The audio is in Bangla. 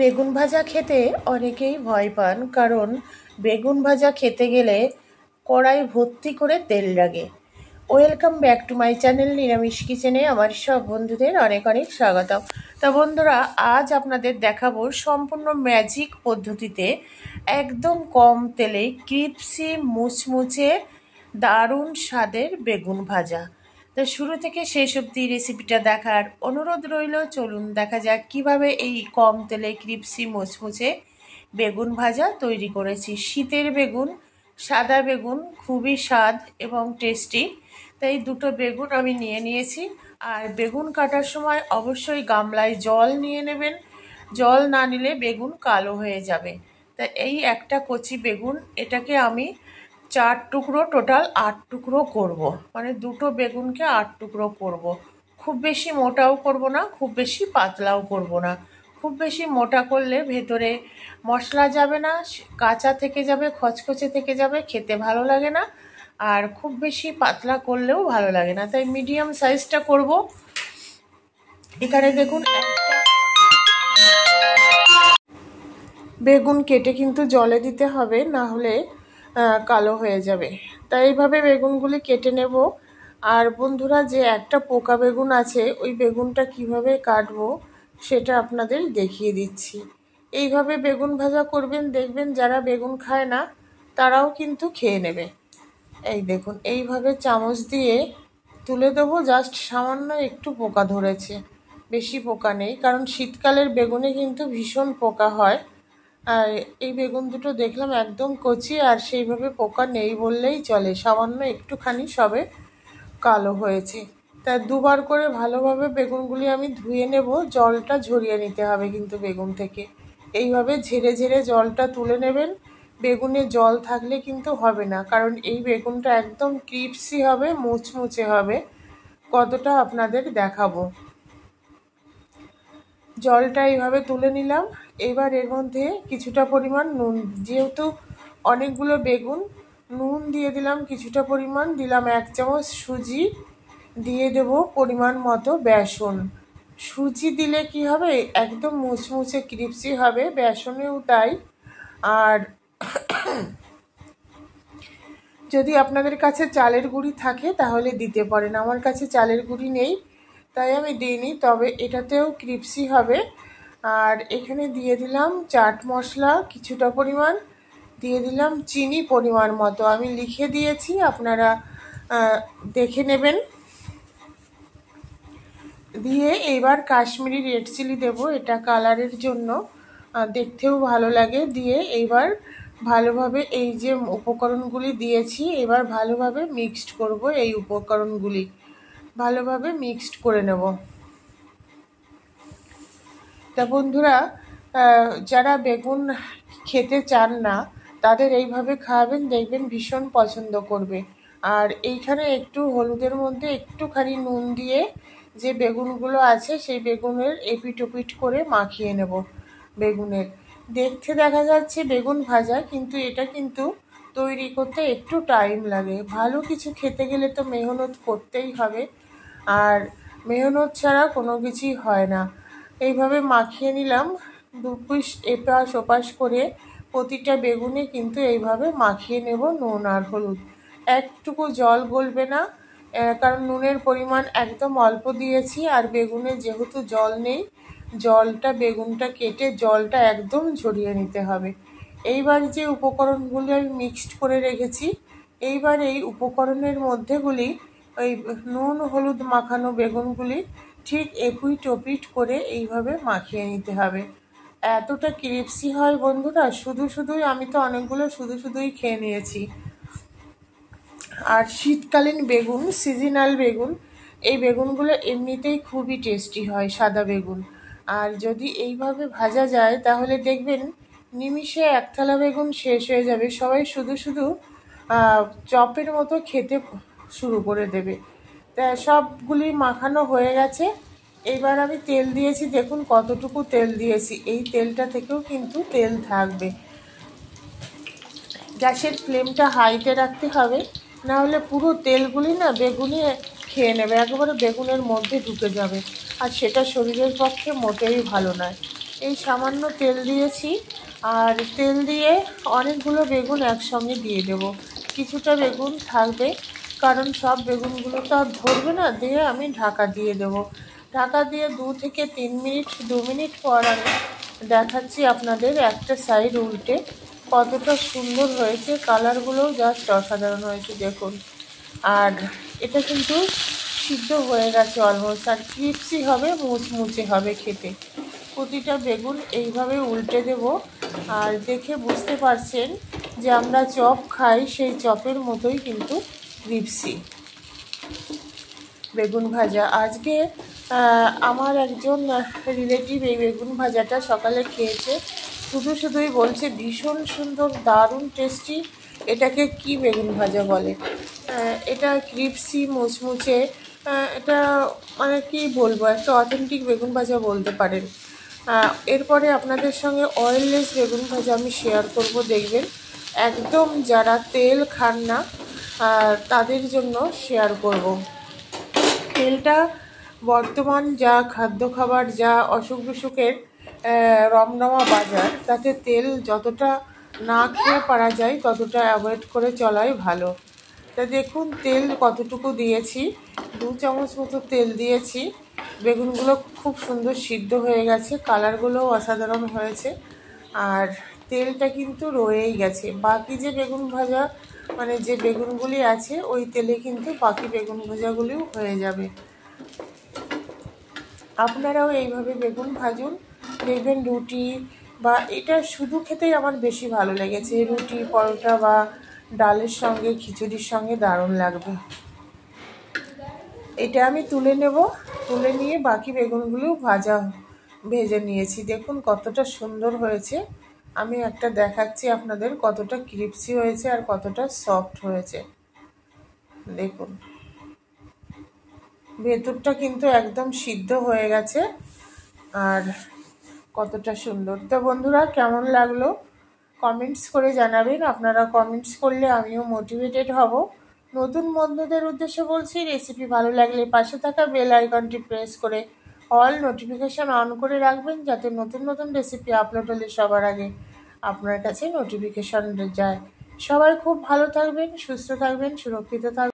বেগুন ভাজা খেতে অনেকেই ভয় পান কারণ বেগুন ভাজা খেতে গেলে কড়াই ভর্তি করে তেল লাগে welcome back to my channel নিরামিষ কিচেনে আমার সব বন্ধুদের অনেক অনেক স্বাগত তা বন্ধুরা আজ আপনাদের দেখাবো সম্পূর্ণ ম্যাজিক পদ্ধতিতে একদম কম তেলে ক্রিপসি মুচমুচে দারুণ স্বাদের বেগুন ভাজা তো শুরু থেকে শেষ অবধি রেসিপিটা দেখার অনুরোধ রইল চলুন দেখা যাক কিভাবে এই কম তেলে ক্রিপসি মোচমুচে বেগুন ভাজা তৈরি করেছি শীতের বেগুন সাদা বেগুন খুবই স্বাদ এবং টেস্টি তাই দুটো বেগুন আমি নিয়ে নিয়েছি আর বেগুন কাটার সময় অবশ্যই গামলায় জল নিয়ে নেবেন জল না নিলে বেগুন কালো হয়ে যাবে তা এই একটা কচি বেগুন এটাকে আমি চার টুকরো টোটাল আট টুকরো করব। মানে দুটো বেগুনকে আট টুকরো করব। খুব বেশি মোটাও করব না খুব বেশি পাতলাও করব না খুব বেশি মোটা করলে ভেতরে মশলা যাবে না কাঁচা থেকে যাবে খচখচে থেকে যাবে খেতে ভালো লাগে না আর খুব বেশি পাতলা করলেও ভালো লাগে না তাই মিডিয়াম সাইজটা করব এখানে দেখুন বেগুন কেটে কিন্তু জলে দিতে হবে না হলে কালো হয়ে যাবে তাই এইভাবে বেগুনগুলি কেটে নেব আর বন্ধুরা যে একটা পোকা বেগুন আছে ওই বেগুনটা কিভাবে কাটবো সেটা আপনাদের দেখিয়ে দিচ্ছি এইভাবে বেগুন ভাজা করবেন দেখবেন যারা বেগুন খায় না তারাও কিন্তু খেয়ে নেবে এই দেখুন এইভাবে চামচ দিয়ে তুলে দেবো জাস্ট সামান্য একটু পোকা ধরেছে বেশি পোকা নেই কারণ শীতকালের বেগুনে কিন্তু ভীষণ পোকা হয় আর এই বেগুন দুটো দেখলাম একদম কচি আর সেইভাবে পোকা নেই বললেই চলে সামান্য একটুখানি সবে কালো হয়েছে তা দুবার করে ভালোভাবে বেগুনগুলি আমি ধুয়ে নেব জলটা ঝরিয়ে নিতে হবে কিন্তু বেগুন থেকে এইভাবে ঝেড়ে ঝেড়ে জলটা তুলে নেবেন বেগুনে জল থাকলে কিন্তু হবে না কারণ এই বেগুনটা একদম ক্রিপসি হবে মুচমুচে হবে কতটা আপনাদের দেখাবো জলটা এইভাবে তুলে নিলাম এবার এর মধ্যে কিছুটা পরিমাণ নুন যেহেতু অনেকগুলো বেগুন নুন দিয়ে দিলাম কিছুটা পরিমাণ দিলাম এক চামচ সুজি দিয়ে দেব পরিমাণ মতো বেসন সুজি দিলে কি হবে একদম মুচমুচে ক্রিপসি হবে বেসনেও তাই আর যদি আপনাদের কাছে চালের গুঁড়ি থাকে তাহলে দিতে পারেন আমার কাছে চালের গুঁড়ি নেই তাই আমি দিইনি তবে এটাতেও ক্রিপসি হবে আর এখানে দিয়ে দিলাম চাট মশলা কিছুটা পরিমাণ দিয়ে দিলাম চিনি পরিমাণ মতো আমি লিখে দিয়েছি আপনারা দেখে নেবেন দিয়ে এবার কাশ্মীরি রেড চিলি দেব এটা কালারের জন্য দেখতেও ভালো লাগে দিয়ে এবার ভালোভাবে এই যে উপকরণগুলি দিয়েছি এবার ভালোভাবে মিক্সড করব এই উপকরণগুলি ভালোভাবে মিক্সড করে নেব তা বন্ধুরা যারা বেগুন খেতে চান না তাদের এইভাবে খাওয়াবেন দেখবেন ভীষণ পছন্দ করবে আর এইখানে একটু হলুদের মধ্যে একটুখানি নুন দিয়ে যে বেগুনগুলো আছে সেই বেগুনের এপিট ওপিট করে মাখিয়ে নেব বেগুনের দেখতে দেখা যাচ্ছে বেগুন ভাজা কিন্তু এটা কিন্তু তৈরি করতে একটু টাইম লাগে ভালো কিছু খেতে গেলে তো মেহনত করতেই হবে আর মেহনত ছাড়া কোনো কিছুই হয় না এইভাবে মাখিয়ে নিলাম দুপিস এপাশ ওপাশ করে প্রতিটা বেগুনে কিন্তু এইভাবে মাখিয়ে নেব নুন আর হলুদ একটুকু জল গলবে না কারণ নুনের পরিমাণ একদম অল্প দিয়েছি আর বেগুনে যেহেতু জল নেই জলটা বেগুনটা কেটে জলটা একদম ঝরিয়ে নিতে হবে এইবার যে উপকরণগুলি আমি মিক্সড করে রেখেছি এইবার এই উপকরণের মধ্যেগুলি ওই নুন হলুদ মাখানো বেগুনগুলি ঠিক একই টপিট করে এইভাবে মাখিয়ে নিতে হবে এতটা ক্রিপসি হয় বন্ধুরা শুধু শুধুই আমি তো অনেকগুলো শুধু শুধুই খেয়ে নিয়েছি আর শীতকালীন বেগুন সিজনাল বেগুন এই বেগুনগুলো এমনিতেই খুবই টেস্টি হয় সাদা বেগুন আর যদি এইভাবে ভাজা যায় তাহলে দেখবেন নিমিষে এক থালা বেগুন শেষ হয়ে যাবে সবাই শুধু শুধু চপের মতো খেতে শুরু করে দেবে তা সবগুলি মাখানো হয়ে গেছে এবার আমি তেল দিয়েছি দেখুন কতটুকু তেল দিয়েছি এই তেলটা থেকেও কিন্তু তেল থাকবে গ্যাসের ফ্লেমটা হাইতে রাখতে হবে না হলে পুরো তেলগুলি না বেগুনে খেয়ে নেবে একেবারে বেগুনের মধ্যে ঢুকে যাবে আর সেটা শরীরের পক্ষে মোটেই ভালো নয় এই সামান্য তেল দিয়েছি আর তেল দিয়ে অনেকগুলো বেগুন একসঙ্গে দিয়ে দেব কিছুটা বেগুন থাকবে কারণ সব বেগুনগুলো তো আর ধরবে না দিয়ে আমি ঢাকা দিয়ে দেবো ঢাকা দিয়ে দু থেকে তিন মিনিট দু মিনিট পর আমি দেখাচ্ছি আপনাদের একটা সাইড উল্টে কতটা সুন্দর হয়েছে কালারগুলোও জাস্ট অসাধারণ হয়েছে দেখুন আর এটা কিন্তু সিদ্ধ হয়ে গেছে অলমোস্ট আর ক্রিপসি হবে মুচমুচে হবে খেতে প্রতিটা বেগুন এইভাবে উল্টে দেব আর দেখে বুঝতে পারছেন যে আমরা চপ খাই সেই চপের মতোই কিন্তু রিপসি বেগুন ভাজা আজকে আমার একজন রিলেটিভ এই বেগুন ভাজাটা সকালে খেয়েছে শুধু শুধুই বলছে ভীষণ সুন্দর দারুণ টেস্টি এটাকে কি বেগুন ভাজা বলে এটা ক্রিপসি মুচমুচে এটা মানে কি বলবো একটা অথেন্টিক বেগুন ভাজা বলতে পারেন এরপরে আপনাদের সঙ্গে অয়েললেস বেগুন ভাজা আমি শেয়ার করব দেখবেন একদম যারা তেল খান না তাদের জন্য শেয়ার করব তেলটা বর্তমান যা খাদ্য খাবার যা অসুখ বিসুখের রমরমা বাজার তাতে তেল যতটা না খেয়ে পারা যায় ততটা অ্যাভয়েড করে চলাই ভালো তা দেখুন তেল কতটুকু দিয়েছি দু চামচ মতো তেল দিয়েছি বেগুনগুলো খুব সুন্দর সিদ্ধ হয়ে গেছে কালারগুলোও অসাধারণ হয়েছে আর তেলটা কিন্তু রয়েই গেছে বাকি যে বেগুন ভাজা মানে যে বেগুনগুলি আছে ওই তেলে কিন্তু বাকি বেগুন ভাজাগুলিও হয়ে যাবে আপনারাও এইভাবে বেগুন ভাজুন দেখবেন রুটি বা এটা শুধু খেতেই আমার বেশি ভালো লেগেছে রুটি পরোটা বা ডালের সঙ্গে খিচুড়ির সঙ্গে দারুণ লাগবে এটা আমি তুলে নেব তুলে নিয়ে বাকি বেগুনগুলিও ভাজা ভেজে নিয়েছি দেখুন কতটা সুন্দর হয়েছে আমি একটা দেখাচ্ছি আপনাদের কতটা ক্রিপসি হয়েছে আর কতটা সফট হয়েছে দেখুন ভেতরটা কিন্তু একদম সিদ্ধ হয়ে গেছে আর কতটা সুন্দর তো বন্ধুরা কেমন লাগলো কমেন্টস করে জানাবেন আপনারা কমেন্টস করলে আমিও মোটিভেটেড হব নতুন বন্ধুদের উদ্দেশ্যে বলছি রেসিপি ভালো লাগলে পাশে থাকা বেল আইকনটি প্রেস করে অল নোটিফিকেশান অন করে রাখবেন যাতে নতুন নতুন রেসিপি আপলোড হলে সবার আগে আপনার কাছে নোটিফিকেশান যায় সবাই খুব ভালো থাকবেন সুস্থ থাকবেন সুরক্ষিত থাকবেন